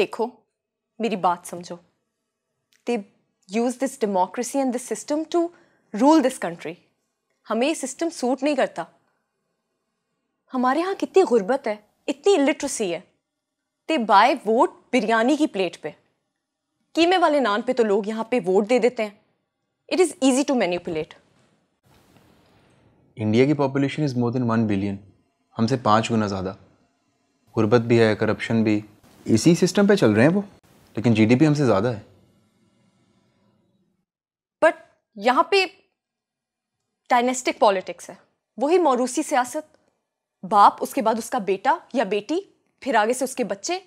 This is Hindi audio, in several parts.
देखो मेरी बात समझो they use this democracy and this system to rule this country हमें ये सिस्टम सूट नहीं करता हमारे यहाँ कितनी गुर्बत है इतनी इलिट्रेसी है दे बाय वोट बिरयानी की प्लेट पे कीमे वाले नान पे तो लोग यहाँ पे वोट दे देते हैं it is easy to manipulate India की population is more than one billion हमसे पाँच गुना ज़्यादा गुर्बत भी है करप्शन भी इसी सिस्टम पे चल रहे हैं वो लेकिन जीडीपी हमसे ज़्यादा है बट यहाँ पे डायनेस्टिक पॉलिटिक्स है वही मौरूसी सियासत बाप उसके बाद उसका बेटा या बेटी फिर आगे से उसके बच्चे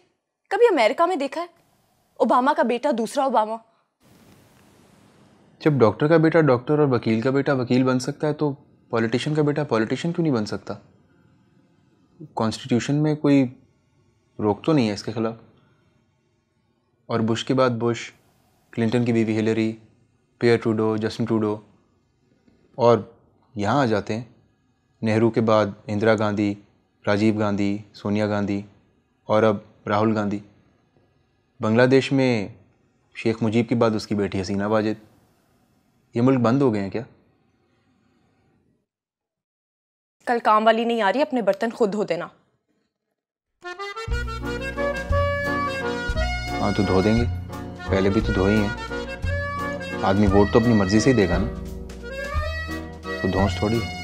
कभी अमेरिका में देखा है ओबामा का बेटा दूसरा ओबामा जब डॉक्टर का बेटा डॉक्टर और वकील का बेटा वकील बन सकता है तो पॉलिटिशियन का बेटा पॉलिटिशियन क्यों नहीं बन सकता कॉन्स्टिट्यूशन में कोई रोक तो नहीं है इसके खिलाफ और बुश के बाद बुश क्लिंटन की बीवी Hillary Pierre Trudeau Justin Trudeau और यहाँ आ जाते हैं नेहरू के बाद इंदिरा गांधी राजीव गांधी सोनिया गांधी और अब राहुल गांधी बांग्लादेश में शेख मुजीब के बाद उसकी बेटी हसीना वाजिद ये मुल्क बंद हो गए हैं क्या कल काम वाली नहीं आ रही अपने बर्तन खुद धो देना हाँ तो धो देंगे पहले भी तो धोई हैं आदमी वोट तो अपनी मर्जी से ही देगा ना तो धोस थोड़ी है